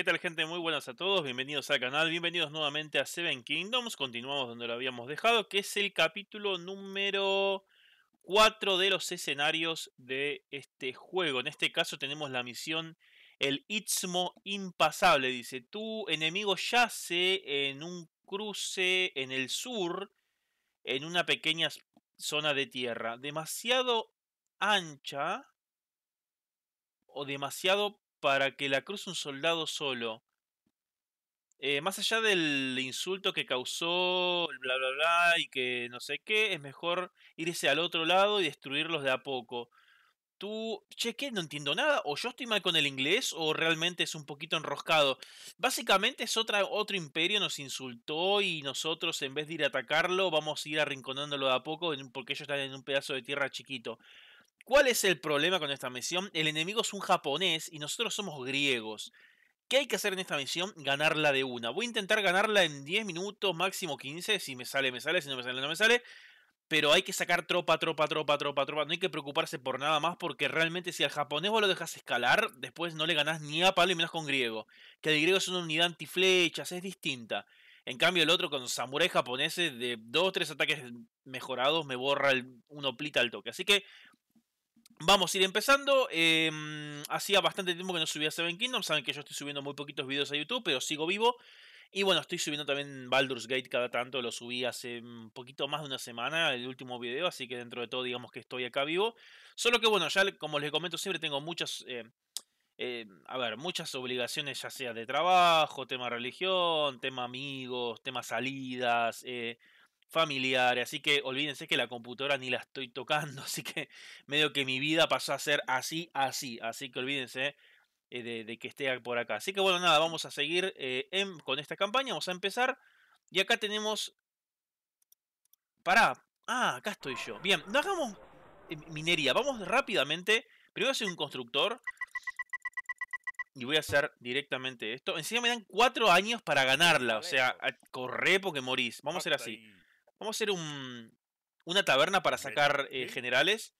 ¿Qué tal gente? Muy buenas a todos, bienvenidos al canal, bienvenidos nuevamente a Seven Kingdoms, continuamos donde lo habíamos dejado, que es el capítulo número 4 de los escenarios de este juego. En este caso tenemos la misión El Istmo Impasable, dice, tu enemigo yace en un cruce en el sur, en una pequeña zona de tierra, demasiado ancha o demasiado para que la cruce un soldado solo. Eh, más allá del insulto que causó, bla bla bla y que no sé qué, es mejor irse al otro lado y destruirlos de a poco. Tú, che, ¿qué? No entiendo nada, o yo estoy mal con el inglés, o realmente es un poquito enroscado. Básicamente es otra, otro imperio, nos insultó y nosotros en vez de ir a atacarlo, vamos a ir arrinconándolo de a poco porque ellos están en un pedazo de tierra chiquito. ¿Cuál es el problema con esta misión? El enemigo es un japonés y nosotros somos griegos. ¿Qué hay que hacer en esta misión? Ganarla de una. Voy a intentar ganarla en 10 minutos, máximo 15. Si me sale, me sale. Si no me sale, no me sale. Pero hay que sacar tropa, tropa, tropa, tropa, tropa. No hay que preocuparse por nada más porque realmente si al japonés vos lo dejas escalar, después no le ganás ni a palo y menos con griego. Que el griego es una unidad antiflechas, es distinta. En cambio el otro con samuráis japoneses de 2 3 ataques mejorados me borra el, uno plita al toque. Así que Vamos a ir empezando. Em, hacía bastante tiempo que no subía Seven Kingdoms. Saben que yo estoy subiendo muy poquitos videos a YouTube, pero sigo vivo. Y bueno, estoy subiendo también Baldur's Gate cada tanto. Lo subí hace un poquito más de una semana, el último video. Así que dentro de todo, digamos que estoy acá vivo. Solo que bueno, ya como les comento, siempre tengo muchas. Eh, eh, a ver, muchas obligaciones, ya sea de trabajo, tema religión, tema amigos, tema salidas. Eh, familiares, así que olvídense que la computadora ni la estoy tocando, así que medio que mi vida pasó a ser así, así, así que olvídense eh, de, que esté por acá. Así que bueno, nada, vamos a seguir eh, con esta campaña, vamos a empezar y acá tenemos... Pará, ah, acá estoy yo. Bien, no hagamos eh, minería, vamos rápidamente, primero soy un constructor... Y voy a hacer directamente esto. Encima me dan cuatro años para ganarla. O sea, corre porque morís. Vamos a hacer así. Vamos a hacer una taberna para sacar eh, generales.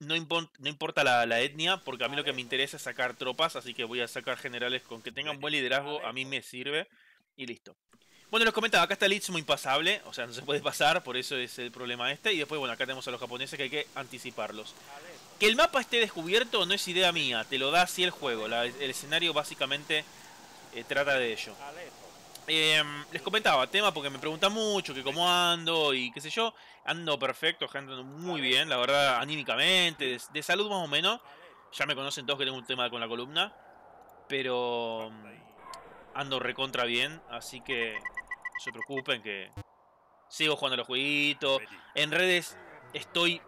No, importa la, etnia, porque a mí lo que me interesa es sacar tropas, así que voy a sacar generales con que tengan buen liderazgo, a mí me sirve. Y listo. Bueno, les comentaba, acá está el muy impasable, o sea, no se puede pasar, por eso es el problema este. Y después, bueno, acá tenemos a los japoneses que hay que anticiparlos. Que el mapa esté descubierto no es idea mía, te lo da así el juego. el escenario básicamente eh, trata de ello. Em, les comentaba, tema porque me preguntan mucho, que cómo ando y qué sé yo. Ando perfecto, gente muy bien, la verdad, anímicamente, de, salud más o menos. Ya me conocen todos que tengo un tema con la columna. Pero em, ando recontra bien, así que no se preocupen que sigo jugando los jueguitos. En redes estoy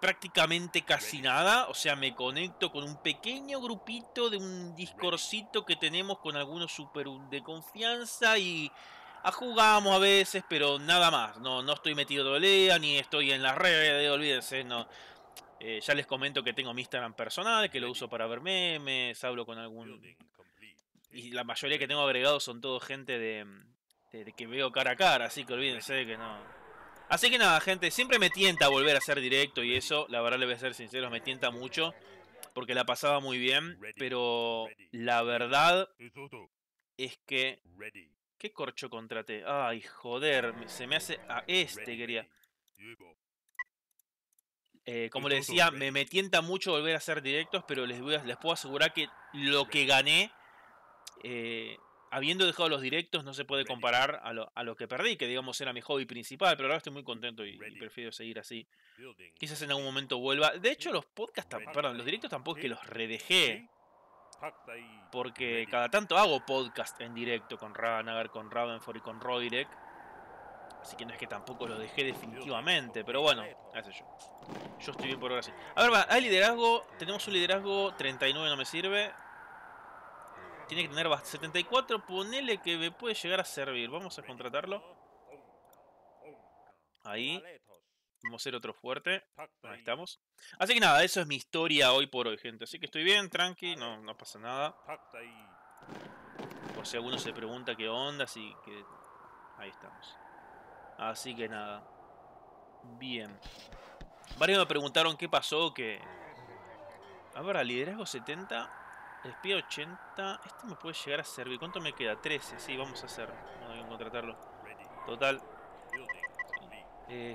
prácticamente casi nada, o sea, me conecto con un pequeño grupito de un discorcito que tenemos con algunos super de confianza y a ah, jugamos a veces, pero nada más, no, no estoy metido de olea, ni estoy en las redes, olvídense, no. Eh, ya les comento que tengo mi Instagram personal, que lo uso para ver memes, hablo con algún... Y la mayoría que tengo agregados son todo gente de que veo cara a cara, así que olvídense que no Así que nada, gente, siempre me tienta volver a hacer directo y eso, la verdad le voy a ser sincero, me tienta mucho. Porque la pasaba muy bien, pero la verdad es que... ¿Qué corcho contraté? Ay, joder, se me hace a este quería. Eh, como les decía, me, me, tienta mucho volver a hacer directos, pero les, les puedo asegurar que lo que gané eh, habiendo dejado los directos, no se puede comparar a lo, a lo, que perdí, que digamos era mi hobby principal, pero ahora estoy muy contento y, prefiero seguir así. Quizás en algún momento vuelva. De hecho, los podcasts, perdón, los directos tampoco es que los redejé. Porque cada tanto hago podcast en directo con Ravanagar, con Ravenford y con Roirek. Así que no es que tampoco los dejé definitivamente, pero bueno, qué yo. Yo estoy bien por ahora sí. A ver, va, hay liderazgo. Tenemos un liderazgo 39, no me sirve. Tiene que tener 74. Ponele que me puede llegar a servir. Vamos a contratarlo. Ahí. Vamos a ser otro fuerte. Ahí estamos. Así que nada, eso es mi historia hoy por hoy, gente. Así que estoy bien, tranqui. No, no pasa nada. Por si alguno se pregunta qué onda, así que... Ahí estamos. Así que nada. Bien. Varios me preguntaron qué pasó, que... Ahora, liderazgo 70... Espía 80. Este me puede llegar a servir. ¿Cuánto me queda? 13. Sí, vamos a hacer. Vamos a contratarlo. Total.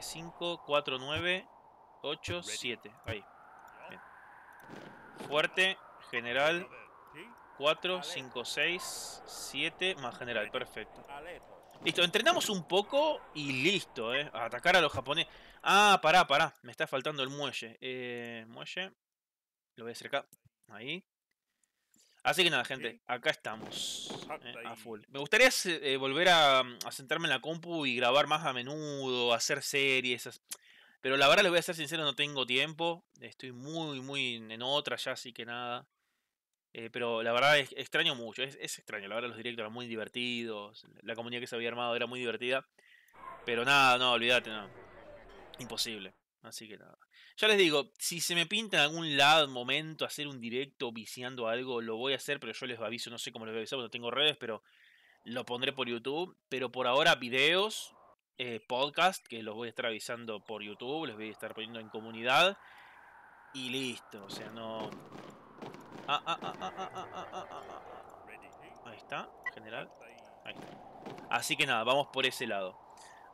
5, 4, 9, 8, 7. Ahí. Fuerte, general. 4, 5, 6, 7 más general. Perfecto. Listo, entrenamos un poco y listo, ¿eh? A atacar a los japoneses. Ah, pará, pará. Me está faltando el muelle. Eh, muelle. Lo voy a hacer acá. Ahí. Así que nada, gente, acá estamos eh, a full. Me gustaría eh, eh, volver mm, a, sentarme en la compu y grabar más a menudo, hacer series. Pero la verdad, les voy a ser sincero, no tengo tiempo. Estoy muy, muy en otra ya, así que nada. pero la verdad, es, extraño mucho. Es, extraño. La verdad, los directos eran muy divertidos. La comunidad que se había armado era muy divertida. Pero nada, no, olvídate, no. Imposible. Así que nada. Ya les digo, si se me pinta en algún lado, momento, hacer un directo viciando algo, lo voy a hacer, pero yo les aviso, no sé cómo les voy a avisar, porque no tengo redes, pero lo pondré por YouTube. Pero por ahora, videos, eh, podcast, que los voy a estar avisando por YouTube, los voy a estar poniendo en comunidad. Y listo, o sea, no... Ah ah ah, ah, ah, ah, Ahí está, general. Ahí está. Así que nada, vamos por ese lado.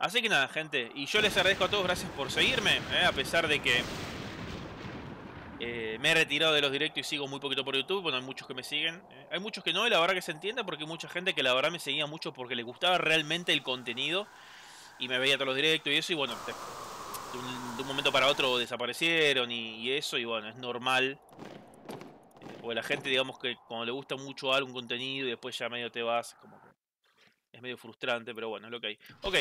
Así que nada, gente. Y yo les agradezco a todos, gracias por seguirme. Eh, a pesar de que eh, me he retirado de los directos y sigo muy poquito por YouTube. Bueno, hay muchos que me siguen. Eh, hay muchos que no, y la verdad que se entiende porque hay mucha gente que la verdad me seguía mucho porque le gustaba realmente el contenido. Y me veía todos los directos y eso. Y bueno, de un, momento para otro desaparecieron y, eso. Y bueno, es normal. Porque la gente, digamos que cuando le gusta mucho un contenido y después ya medio te vas, como que medio frustrante, pero bueno, es lo que hay. Ok.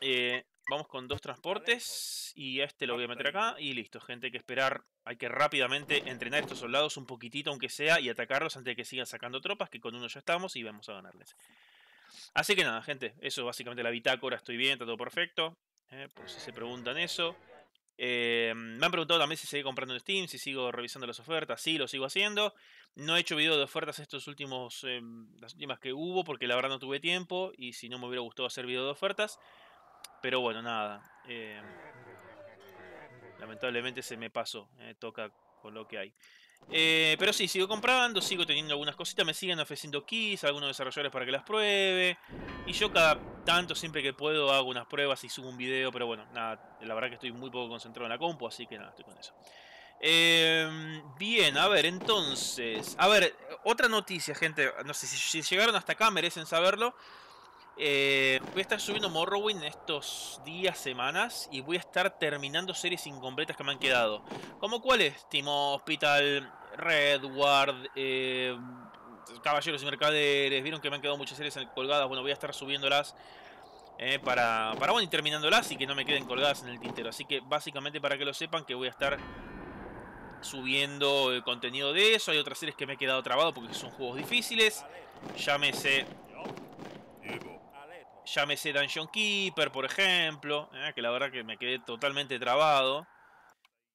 Eh, vamos con dos transportes. Y este lo voy a meter acá. Y listo, gente. Hay que esperar. Hay que rápidamente entrenar estos soldados un poquitito, aunque sea, y atacarlos antes de que sigan sacando tropas, que con uno ya estamos y vamos a ganarles. Así que nada, gente. Eso básicamente la bitácora. Estoy bien, está todo perfecto. Eh, por si se preguntan eso. Eh, me han preguntado también si seguí comprando en Steam, si sigo revisando las ofertas. Sí, lo sigo haciendo. No he hecho video de ofertas estos últimos, eh, las últimas que hubo, porque la verdad no tuve tiempo y si no me hubiera gustado hacer video de ofertas. Pero bueno, nada. Eh, lamentablemente se me pasó. toca con lo que hay. Eh, pero sí, sigo comprando, sigo teniendo algunas cositas, me siguen ofreciendo keys algunos desarrolladores para que las pruebe. Y yo cada tanto, siempre que puedo, hago unas pruebas y subo un video, pero bueno, nada, la verdad que estoy muy poco concentrado en la compu, así que nada, estoy con eso. Em, bien, a ver, entonces, a ver, otra noticia, gente, no sé si llegaron hasta acá, merecen saberlo. Eh, voy a estar subiendo Morrowind estos días, semanas, y voy a estar terminando series incompletas que me han quedado. ¿Como cuáles? Timo Hospital, Red eh, Caballeros y Mercaderes. Vieron que me han quedado muchas series colgadas. Bueno, voy a estar subiéndolas eh, para, para, bueno, y terminándolas y que no me queden colgadas en el tintero. Así que básicamente para que lo sepan que voy a estar subiendo el eh, contenido de eso. Hay otras series que me he quedado trabado porque son juegos difíciles. Llámese Llámese Dungeon Keeper, por ejemplo. Eh, que la verdad que me quedé totalmente trabado.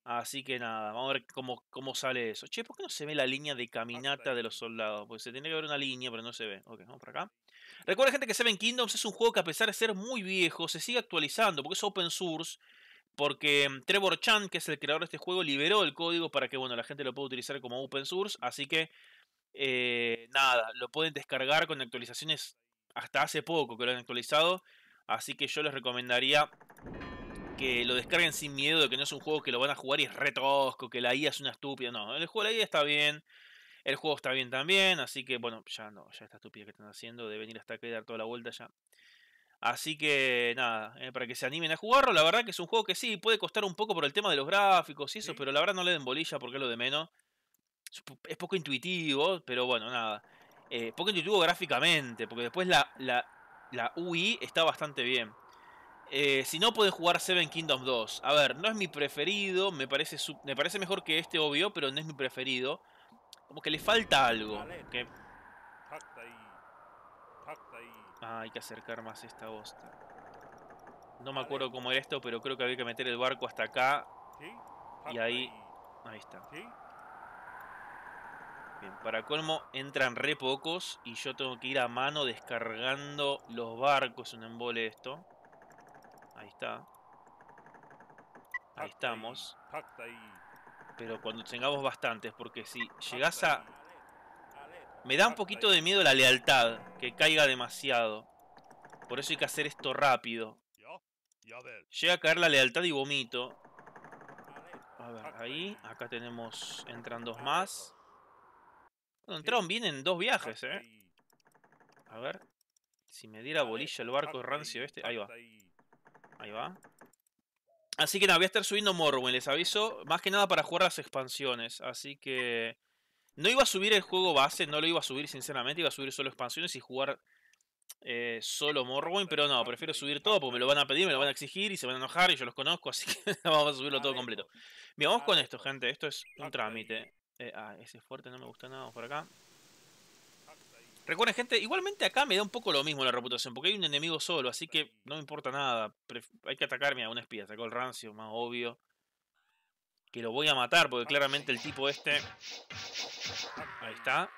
Así que nada, vamos a ver cómo, cómo sale eso. Che, ¿por qué no se ve la línea de caminata de los soldados? Porque se tiene que ver una línea, pero no se ve. Ok, vamos por acá. Recuerda, gente, que Seven Kingdoms es un juego que a pesar de ser muy viejo, se sigue actualizando, porque es open source. Porque mm, Trevor Chan, que es el creador de este juego, liberó el código para que, bueno, la gente lo pueda utilizar como open source. Así que, eh, nada, lo pueden descargar con actualizaciones hasta hace poco que lo han actualizado. Así que yo les recomendaría que lo descarguen sin miedo de que no es un juego que lo van a jugar y es retosco, que la IA es una estúpida. No, el juego de la IA está bien. El juego está bien también, así que bueno, ya no, ya esta estúpida que están haciendo de venir hasta acá y dar toda la vuelta ya. Así que nada, eh, para que se animen a jugarlo, la verdad que es un juego que sí, puede costar un poco por el tema de los gráficos y eso, pero la verdad no le den bolilla porque es lo de menos. Es poco intuitivo, pero bueno, nada. Eh, poco gráficamente, porque después la, la, UI está bastante bien. Eh, si no, puedes jugar Seven Kingdoms 2. A ver, no es mi preferido, me parece, me parece mejor que este, obvio, pero no es mi preferido. Como que le falta algo. Ah, hay que acercar más esta bosta. No me acuerdo cómo era esto, pero creo que había que meter el barco hasta acá. Y ahí... Ahí está para colmo entran re pocos y yo tengo que ir a mano descargando los barcos. Un embole esto. Ahí está. Ahí estamos. Pero cuando tengamos bastantes, porque si llegás a... Me da un poquito de miedo la lealtad, que caiga demasiado. Por eso hay que hacer esto rápido. Llega a caer la lealtad y vomito. A ver, ahí. Acá tenemos... Entran dos más entraron bien en dos viajes, ¿eh? A ver. Si me diera bolilla el barco rancio este. Ahí va. Ahí va. Así que nada, voy a estar subiendo Morrowind, les aviso. Más que nada para jugar las expansiones. Así que... No iba a subir el juego base, no lo iba a subir sinceramente. Iba a subir solo expansiones y jugar eh, solo Morrowind. Pero no, prefiero subir todo porque me lo van a pedir, me lo van a exigir y se van a enojar y yo los conozco. Así que vamos a subirlo todo completo. Bien, vamos con esto, gente. Esto es un trámite ah, ese fuerte no me gusta nada. por acá. Recuerden, gente, igualmente acá me da un poco lo mismo la reputación, porque hay un enemigo solo, así que no me importa nada. hay que atacarme a un espía. Sacó el rancio, más obvio. Que lo voy a matar, porque claramente el tipo este... Ahí está.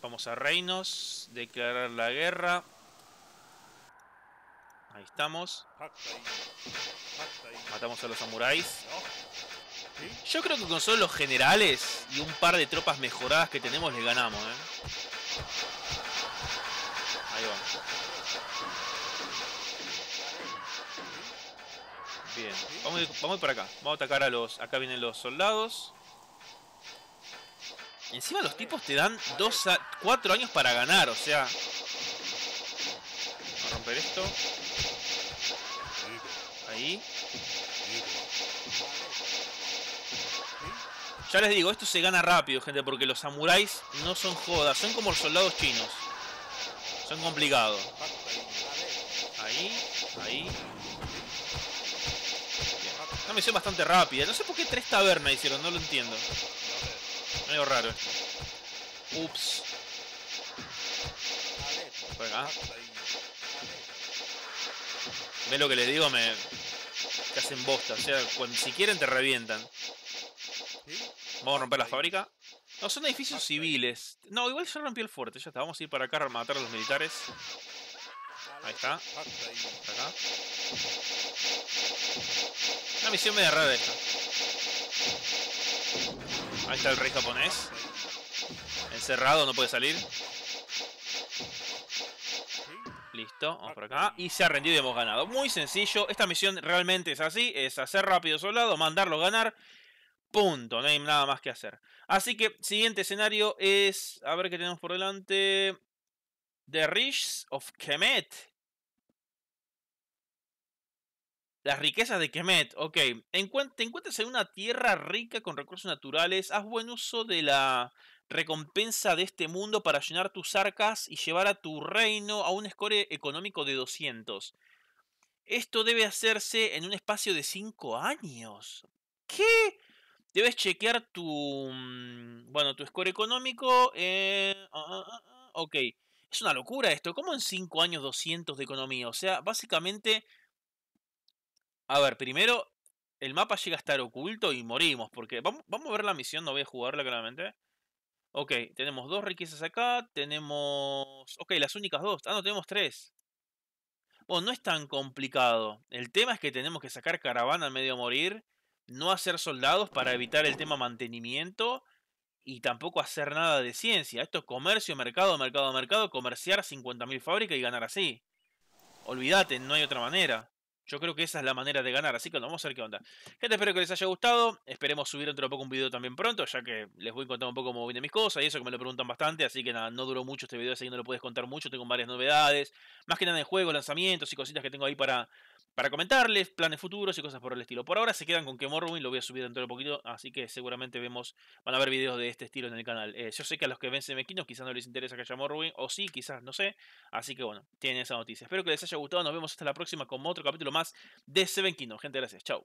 Vamos a reinos, declarar la guerra. Ahí estamos. Matamos a los samuráis. Yo creo que con solo los generales y un par de tropas mejoradas que tenemos le ganamos, ¿eh? Ahí vamos. Bien, vamos a, acá. Vamos a atacar a los... Acá vienen los soldados. Encima los tipos te dan dos, 4 años para ganar, o sea... Vamos a romper esto. Ahí. Ya les digo, esto se gana rápido, gente, porque los samuráis no son jodas, son como los soldados chinos. Son complicados. Ahí, ahí. me misión bastante rápida. No sé por qué tres tabernas hicieron, no lo entiendo. Medio raro esto. Ups. ¿Ves lo que les digo? Me... Te hacen bosta. O sea, si quieren te revientan. ¿Sí? Vamos a romper la fábrica. No, son edificios civiles. No, igual se rompió el fuerte. Ya está. Vamos a ir para acá a matar a los militares. Ahí está. Una misión media rara esta. Ahí está el rey japonés. Encerrado, no puede salir. Listo, vamos por acá. Y se ha rendido y hemos ganado. Muy sencillo. Esta misión realmente es así. Es hacer rápido soldado, mandarlo a ganar. Punto, no hay nada más que hacer. Así que, siguiente escenario es. A ver qué tenemos por delante. The Riches of Kemet. Las riquezas de Kemet, ok. te encuentras en una tierra rica con recursos naturales. Haz buen uso de la recompensa de este mundo para llenar tus arcas y llevar a tu reino a un score económico de 200. Esto debe hacerse en un espacio de 5 años. ¿Qué? Debes chequear tu, mm, bueno, tu score económico. Eh, ah, ah, ah, ok, es una locura esto. ¿Cómo en 5 años 200 de economía? O sea, básicamente... A ver, primero, el mapa llega a estar oculto y morimos. Porque vamos, a ver la misión, no voy a jugarla claramente. Ok, tenemos dos riquezas acá. Tenemos... Ok, las únicas dos. Ah, no, tenemos tres. Bueno, no es tan complicado. El tema es que tenemos que sacar caravana medio de morir no hacer soldados para evitar el tema mantenimiento y tampoco hacer nada de ciencia. Esto es comercio, mercado, mercado, mercado, comerciar 50.000 fábricas y ganar así. Olvídate, no hay otra manera. Yo creo que esa es la manera de ganar, así que vamos a ver qué onda. Gente, espero que les haya gustado. Esperemos subir dentro poco un video también pronto, ya que les voy a contar un poco cómo vienen mis cosas y eso que me lo preguntan bastante. Así que nada, no duró mucho este video, así que no lo puedes contar mucho. Tengo varias novedades, más que nada de juego lanzamientos y cositas que tengo ahí para, para comentarles planes futuros y cosas por el estilo. Por ahora se quedan con que Morrowind lo voy a subir dentro de poquito, así que seguramente vemos, van a ver videos de este estilo en el canal. Eh, yo sé que a los que ven mequinos quizás no les interesa que haya Morrowind, o sí, quizás, no sé. Así que bueno, tienen esa noticia. Espero que les haya gustado, nos vemos hasta la próxima con otro capítulo más de Seven Kingdoms. Gente, gracias, Chau.